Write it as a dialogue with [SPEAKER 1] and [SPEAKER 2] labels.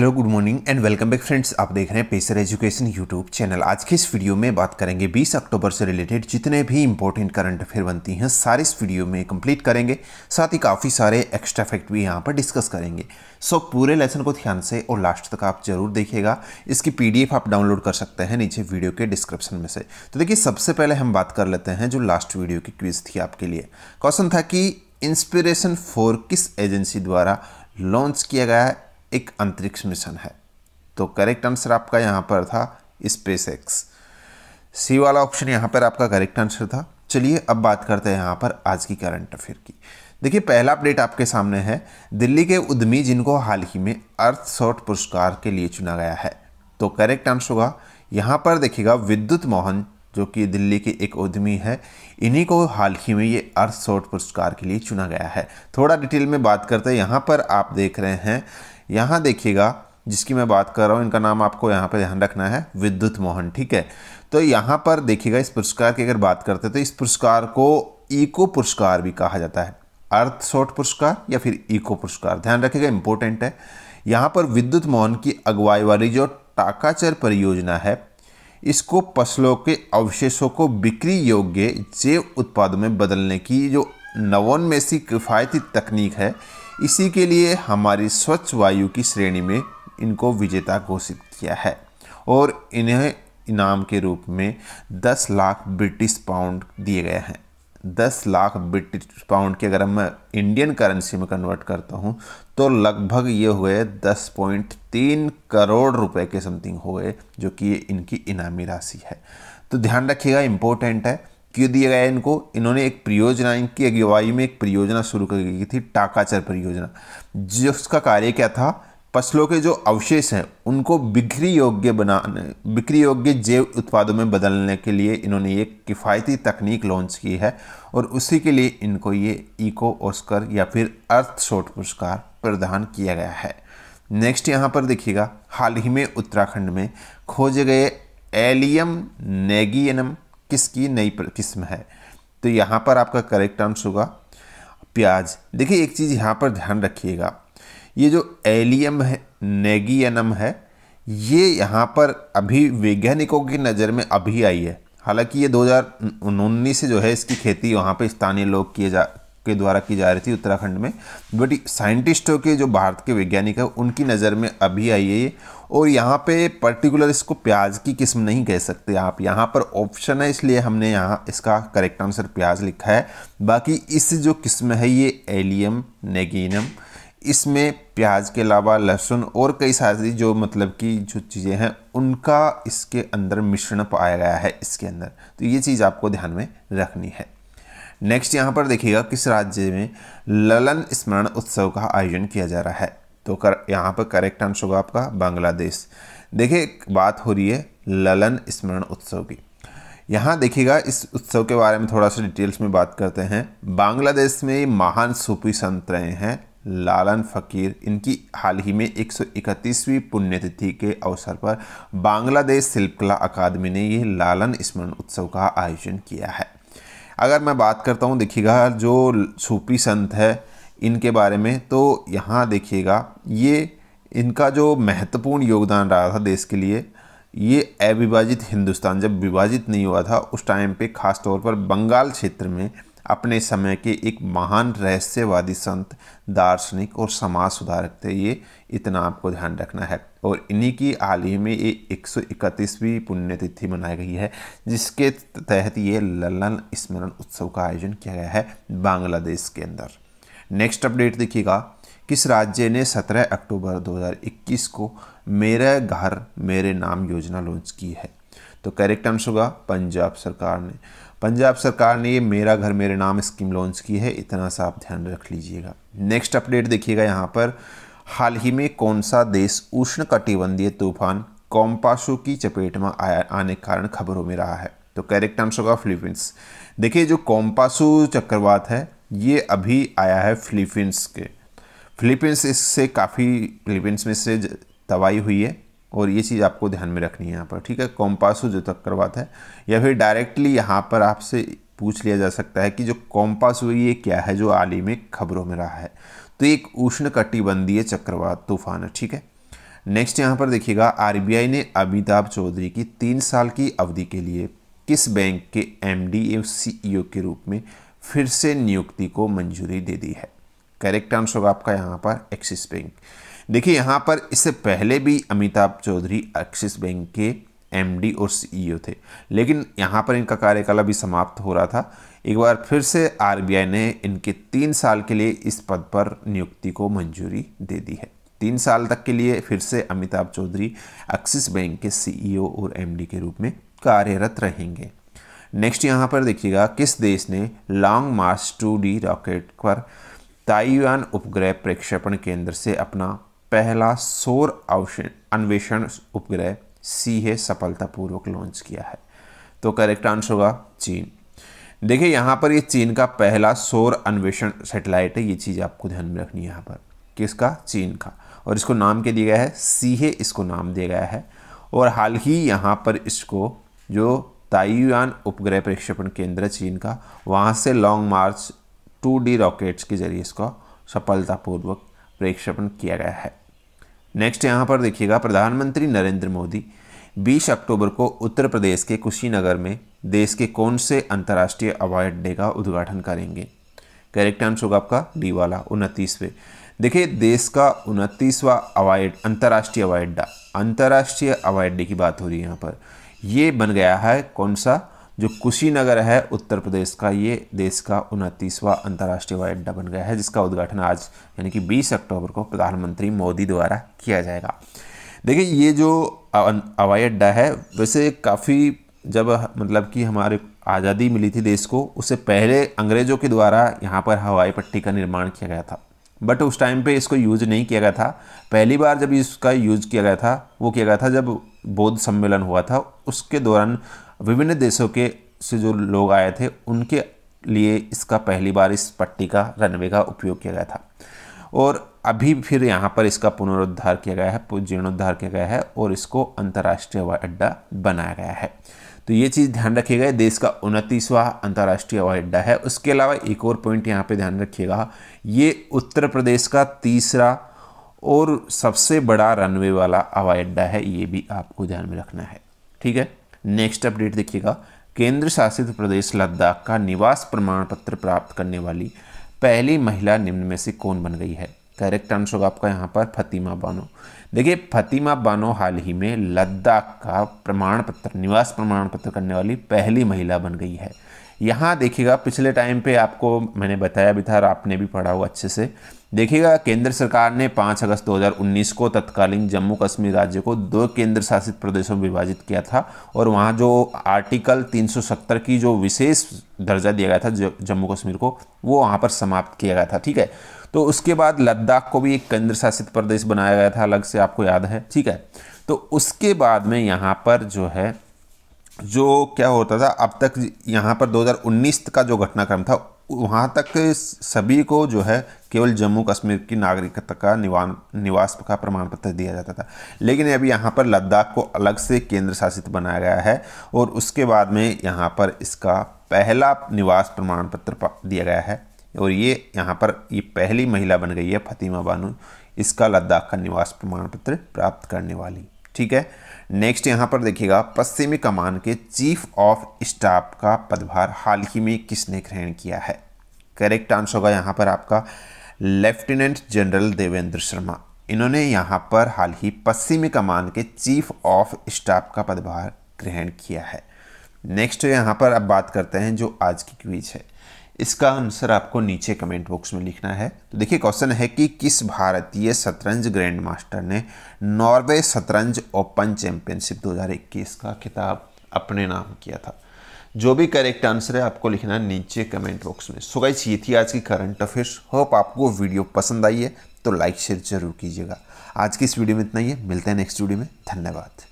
[SPEAKER 1] hello good morning and welcome back friends आप देख रहे हैं पेसर एजुकेशन यूट्यूब चैनल आज के इस वीडियो में बात करेंगे 20 अक्टूबर से रिलेटेड जितने भी इंपॉर्टेंट करंट अफेयर बनती हैं सारे इस वीडियो में कंप्लीट करेंगे साथ ही काफ़ी सारे एक्स्ट्रा फैक्ट भी यहाँ पर डिस्कस करेंगे सो पूरे लेसन को ध्यान से और लास्ट तक आप जरूर देखिएगा इसकी पी आप डाउनलोड कर सकते हैं नीचे वीडियो के डिस्क्रिप्शन में से तो देखिए सबसे पहले हम बात कर लेते हैं जो लास्ट वीडियो की क्विज थी आपके लिए क्वेश्चन था कि इंस्पिरेशन फोर किस एजेंसी द्वारा लॉन्च किया गया है एक अंतरिक्ष मिशन है तो करेक्ट आंसर आपका यहाँ पर था स्पेस एक्स सी वाला ऑप्शन यहाँ पर आपका करेक्ट आंसर था चलिए अब बात करते हैं यहाँ पर आज की करंट अफेयर की देखिए पहला अपडेट आपके सामने है दिल्ली के उद्यमी जिनको हाल ही में अर्थ शॉर्ट पुरस्कार के लिए चुना गया है तो करेक्ट आंसर होगा यहाँ पर देखिएगा विद्युत मोहन जो कि दिल्ली के एक उद्यमी है इन्हीं को हाल ही में ये अर्थ शॉर्ट पुरस्कार के लिए चुना गया है थोड़ा डिटेल में बात करते हैं यहाँ पर आप देख रहे हैं यहाँ देखिएगा जिसकी मैं बात कर रहा हूँ इनका नाम आपको यहाँ पर ध्यान रखना है विद्युत मोहन ठीक है तो यहाँ पर देखिएगा इस पुरस्कार की अगर बात करते हैं तो इस पुरस्कार को इको पुरस्कार भी कहा जाता है अर्थ शॉर्ट पुरस्कार या फिर इको पुरस्कार ध्यान रखिएगा इंपॉर्टेंट है यहाँ पर विद्युत मोहन की अगुवाई वाली जो टाकाचर परियोजना है इसको फसलों के अवशेषों को बिक्री योग्य जैव उत्पादों में बदलने की जो नवोन्मेषी किफ़ायती तकनीक है इसी के लिए हमारी स्वच्छ वायु की श्रेणी में इनको विजेता घोषित किया है और इन्हें इनाम के रूप में 10 लाख ब्रिटिश पाउंड दिए गए हैं 10 लाख ब्रिटिश पाउंड के अगर मैं इंडियन करेंसी में कन्वर्ट करता हूँ तो लगभग ये हुए 10.3 करोड़ रुपए के समथिंग हुए जो कि इनकी इनामी राशि है तो ध्यान रखिएगा इम्पोर्टेंट है क्यों दिया गया इनको इन्होंने एक परियोजना इनकी अगुवाई में एक परियोजना शुरू कर गई थी टाकाचर परियोजना जिसका कार्य क्या था फसलों के जो अवशेष हैं उनको बिक्री योग्य बनाने बिक्री योग्य जैव उत्पादों में बदलने के लिए इन्होंने एक किफ़ायती तकनीक लॉन्च की है और उसी के लिए इनको ये इको ऑस्कर या फिर अर्थ शॉट पुरस्कार प्रदान किया गया है नेक्स्ट यहाँ पर देखिएगा हाल ही में उत्तराखंड में खोजे गए एलियम नेगियनम किसकी नई किस्म है तो यहाँ पर आपका करेक्ट आंसर होगा प्याज देखिए एक चीज़ यहाँ पर ध्यान रखिएगा ये जो एलियम है नेगियनम है ये यहाँ पर अभी वैज्ञानिकों की नज़र में अभी आई है हालांकि ये दो से जो है इसकी खेती वहाँ पे स्थानीय लोग किए जा के द्वारा की जा रही थी उत्तराखंड में बट साइंटिस्टों के जो भारत के वैज्ञानिक है उनकी नज़र में अभी आई है ये और यहाँ पे पर्टिकुलर इसको प्याज की किस्म नहीं कह सकते आप यहाँ पर ऑप्शन है इसलिए हमने यहाँ इसका करेक्ट आंसर प्याज लिखा है बाकी इस जो किस्म है ये एलियम नेगीनम इसमें प्याज के अलावा लहसुन और कई सारी जो मतलब कि जो चीज़ें हैं उनका इसके अंदर मिश्रण पाया गया है इसके अंदर तो ये चीज़ आपको ध्यान में रखनी है नेक्स्ट यहाँ पर देखिएगा किस राज्य में ललन स्मरण उत्सव का आयोजन किया जा रहा है तो कर यहाँ पर करेक्ट आंसर होगा आपका बांग्लादेश देखिए बात हो रही है ललन स्मरण उत्सव की यहाँ देखिएगा इस उत्सव के बारे में थोड़ा सा डिटेल्स में बात करते हैं बांग्लादेश में महान सूफी संत रहे हैं लालन फ़कीर इनकी हाल ही में 131वीं पुण्यतिथि के अवसर पर बांग्लादेश शिल्पकला अकादमी ने ये लालन स्मरण उत्सव का आयोजन किया है अगर मैं बात करता हूँ देखिएगा जो सूफी संत है इनके बारे में तो यहाँ देखिएगा ये इनका जो महत्वपूर्ण योगदान रहा था देश के लिए ये अविभाजित हिंदुस्तान जब विभाजित नहीं हुआ था उस टाइम पे खास तौर पर बंगाल क्षेत्र में अपने समय के एक महान रहस्यवादी संत दार्शनिक और समाज सुधारक थे ये इतना आपको ध्यान रखना है और इन्हीं की हाल ही में ये एक सौ इकतीसवीं पुण्यतिथि मनाई गई है जिसके तहत ये ललन स्मरण उत्सव का आयोजन किया गया है बांग्लादेश के अंदर नेक्स्ट अपडेट देखिएगा किस राज्य ने 17 अक्टूबर 2021 को मेरा घर मेरे नाम योजना लॉन्च की है तो करेक्ट आंसर होगा पंजाब सरकार ने पंजाब सरकार ने ये मेरा घर मेरे नाम स्कीम लॉन्च की है इतना सा आप ध्यान रख लीजिएगा नेक्स्ट अपडेट देखिएगा यहाँ पर हाल ही में कौन सा देश उष्ण कटिबंधीय तूफान कॉम्पाशो की चपेट में आया आने के कारण खबरों में रहा है तो करेक्ट आंसर होगा फिलीपींस देखिए जो कॉम्पासु चक्रवात है ये अभी आया है फिलीपींस के फिलीपींस इससे काफ़ी फिलीपींस में से तबाही हुई है और ये चीज़ आपको ध्यान में रखनी है यहाँ पर ठीक है कॉम्पासो जो तक करवाता है या फिर डायरेक्टली यहाँ पर आपसे पूछ लिया जा सकता है कि जो कॉम्पास ये क्या है जो हाल ही में खबरों में रहा है तो एक उष्ण कटिबंधीय चक्रवात तूफान है ठीक है नेक्स्ट यहाँ पर देखिएगा आर ने अमिताभ चौधरी की तीन साल की अवधि के लिए किस बैंक के एम डी एफ के रूप में फिर से नियुक्ति को मंजूरी दे दी है करेक्ट आंसर होगा आपका यहाँ पर एक्सिस बैंक देखिए यहाँ पर इससे पहले भी अमिताभ चौधरी एक्सिस बैंक के एमडी और सीईओ e थे लेकिन यहाँ पर इनका कार्यकाल अभी समाप्त हो रहा था एक बार फिर से आरबीआई ने इनके तीन साल के लिए इस पद पर नियुक्ति को मंजूरी दे दी है तीन साल तक के लिए फिर से अमिताभ चौधरी एक्सिस बैंक के सीईओ e और एमडी के रूप में कार्यरत रहेंगे नेक्स्ट यहाँ पर देखिएगा किस देश ने Long March two D rocket पर ताइवान उपग्रह प्रक्षेपण केंद्र से अपना पहला सौर अन्वेषण उपग्रह सी है सफलतापूर्वक लॉन्च किया है तो करेक्ट आंसर होगा चीन देखिए यहाँ पर ये चीन का पहला सौर अन्वेषण सेटेलाइट है ये चीज़ आपको ध्यान में रखनी है यहाँ पर किसका चीन का और इसको नाम क्या दिया गया है सी है इसको नाम दिया गया है और हाल ही यहाँ पर इसको जो ताइवान उपग्रह प्रक्षेपण केंद्र चीन का वहाँ से Long March two D rockets के जरिए इसको सफलतापूर्वक प्रक्षेपण किया गया है नेक्स्ट यहाँ पर देखिएगा प्रधानमंत्री नरेंद्र मोदी 20 अक्टूबर को उत्तर प्रदेश के कुशीनगर में देश के कौन से अंतर्राष्ट्रीय हवाई अड्डे का उद्घाटन करेंगे करेक्ट आंसर होगा आपका डी वाला उनतीसवें देखिए देश का उनतीसवा हवाई अंतर्राष्ट्रीय हवाई अड्डा अंतर्राष्ट्रीय हवाई अड्डे की बात हो रही है यहाँ पर ये बन गया है कौन सा जो कुशीनगर है उत्तर प्रदेश का ये देश का उनतीसवां अंतर्राष्ट्रीय हवाई अड्डा बन गया है जिसका उद्घाटन आज यानी कि 20 अक्टूबर को प्रधानमंत्री मोदी द्वारा किया जाएगा देखिए ये जो हवाई अड्डा है वैसे काफ़ी जब मतलब कि हमारे आज़ादी मिली थी देश को उससे पहले अंग्रेज़ों के द्वारा यहाँ पर हवाई पट्टी का निर्माण किया गया था बट उस टाइम पे इसको यूज नहीं किया गया था पहली बार जब इसका यूज किया गया था वो किया गया था जब बौद्ध सम्मेलन हुआ था उसके दौरान विभिन्न देशों के से जो लोग आए थे उनके लिए इसका पहली बार इस पट्टी का रनवे का उपयोग किया गया था और अभी फिर यहाँ पर इसका पुनरुद्धार किया गया है जीर्णोद्धार किया गया है और इसको अंतर्राष्ट्रीय हवाई अड्डा बनाया गया है तो ये चीज़ ध्यान रखिएगा देश का उनतीसवां अंतर्राष्ट्रीय हवाई अड्डा है उसके अलावा एक और पॉइंट यहाँ पे ध्यान रखिएगा ये उत्तर प्रदेश का तीसरा और सबसे बड़ा रनवे वाला हवाई अड्डा है ये भी आपको ध्यान में रखना है ठीक है नेक्स्ट अपडेट देखिएगा केंद्र शासित प्रदेश लद्दाख का निवास प्रमाण पत्र प्राप्त करने वाली पहली महिला निम्न में से कौन बन गई है करेक्ट आंसर होगा आपका यहाँ पर फतिमा बानो देखिए फतिमा बानो हाल ही में लद्दाख का प्रमाण पत्र निवास प्रमाण पत्र करने वाली पहली महिला बन गई है यहाँ देखिएगा पिछले टाइम पे आपको मैंने बताया भी था और आपने भी पढ़ा हुआ अच्छे से देखिएगा केंद्र सरकार ने 5 अगस्त 2019 को तत्कालीन जम्मू कश्मीर राज्य को दो केंद्र शासित प्रदेशों में विभाजित किया था और वहाँ जो आर्टिकल 370 की जो विशेष दर्जा दिया गया था जम्मू कश्मीर को वो वहाँ पर समाप्त किया गया था ठीक है तो उसके बाद लद्दाख को भी एक केंद्र शासित प्रदेश बनाया गया था अलग से आपको याद है ठीक है तो उसके बाद में यहाँ पर जो है जो क्या होता था अब तक यहाँ पर 2019 का जो घटनाक्रम था वहाँ तक सभी को जो है केवल जम्मू कश्मीर की नागरिकता का निवान निवास का प्रमाण पत्र दिया जाता था लेकिन अभी यहाँ पर लद्दाख को अलग से केंद्र शासित बनाया गया है और उसके बाद में यहाँ पर इसका पहला निवास प्रमाण पत्र दिया गया है और ये यहाँ पर ये पहली महिला बन गई है फतिमा बानू इसका लद्दाख का निवास प्रमाण पत्र प्राप्त करने वाली ठीक है नेक्स्ट यहाँ पर देखिएगा पश्चिमी कमान के चीफ ऑफ स्टाफ का पदभार हाल ही में किसने ग्रहण किया है करेक्ट आंसर होगा यहाँ पर आपका लेफ्टिनेंट जनरल देवेंद्र शर्मा इन्होंने यहाँ पर हाल ही पश्चिमी कमान के चीफ ऑफ स्टाफ का पदभार ग्रहण किया है नेक्स्ट यहाँ पर अब बात करते हैं जो आज की क्वीज है इसका आंसर आपको नीचे कमेंट बॉक्स में लिखना है तो देखिए क्वेश्चन है कि किस भारतीय शतरंज ग्रैंड मास्टर ने नॉर्वे शतरंज ओपन चैंपियनशिप 2021 का खिताब अपने नाम किया था जो भी करेक्ट आंसर है आपको लिखना है नीचे कमेंट बॉक्स में सो गाइस ये थी आज की करंट अफेयर्स होप आपको वीडियो पसंद आई है तो लाइक शेयर जरूर कीजिएगा आज की इस वीडियो में इतना ही है मिलते हैं नेक्स्ट वीडियो में धन्यवाद